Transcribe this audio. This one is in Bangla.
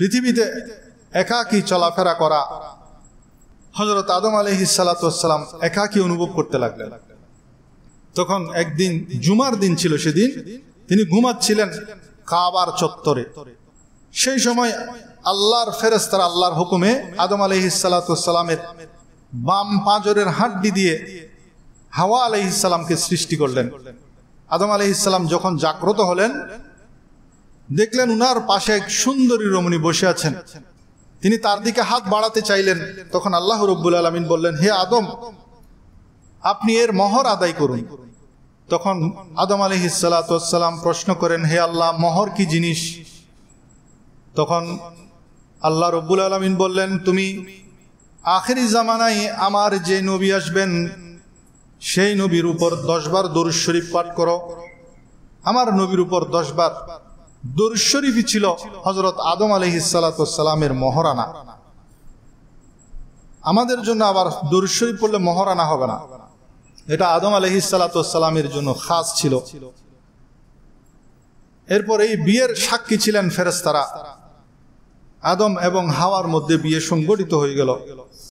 পৃথিবীতে একাকি চলাফেরা করা হজরত আদম আলহি সালাতাম একাকি অনুভব করতে লাগলেন তখন একদিন জুমার দিন ছিল সেদিন তিনি ঘুমাচ্ছিলেন কাবার চত্বরে সেই সময় আল্লাহর ফেরেস্তারা আল্লাহর হুকুমে আদম আলহি সালাতামের বাম পাঁজরের হাড্ডি দিয়ে হাওয়া আলহিসামকে সৃষ্টি করলেন আদম আলহিসাম যখন জাগ্রত হলেন দেখলেন উনার পাশে এক সুন্দরী রমণী বসে আছেন তিনি তার দিকে হাত বাড়াতে চাইলেন তখন আল্লাহ রব্বুল আলমিন বললেন হে আদম আপনি এর মহর আদায় করুন তখন আদম আলি হিসালাম প্রশ্ন করেন হে আল্লাহ মহর কি জিনিস তখন আল্লাহ রব্বুল আলমিন বললেন তুমি আখেরি জামানায় আমার যে নবী আসবেন সেই নবীর উপর দশবার দরুদ শরীফ পাঠ করো আমার নবীর উপর দশবার দুরশরীফি ছিল হজরত আদম আলহ সালাতামের মহরানা আমাদের জন্য আবার দুরশরীফ পড়লে মহরানা হবে না এটা আদম আলহ সালাতামের জন্য খাস ছিল এরপর এই বিয়ের সাক্ষী ছিলেন ফেরেস্তারা আদম এবং হাওয়ার মধ্যে বিয়ে সংগঠিত হয়ে গেল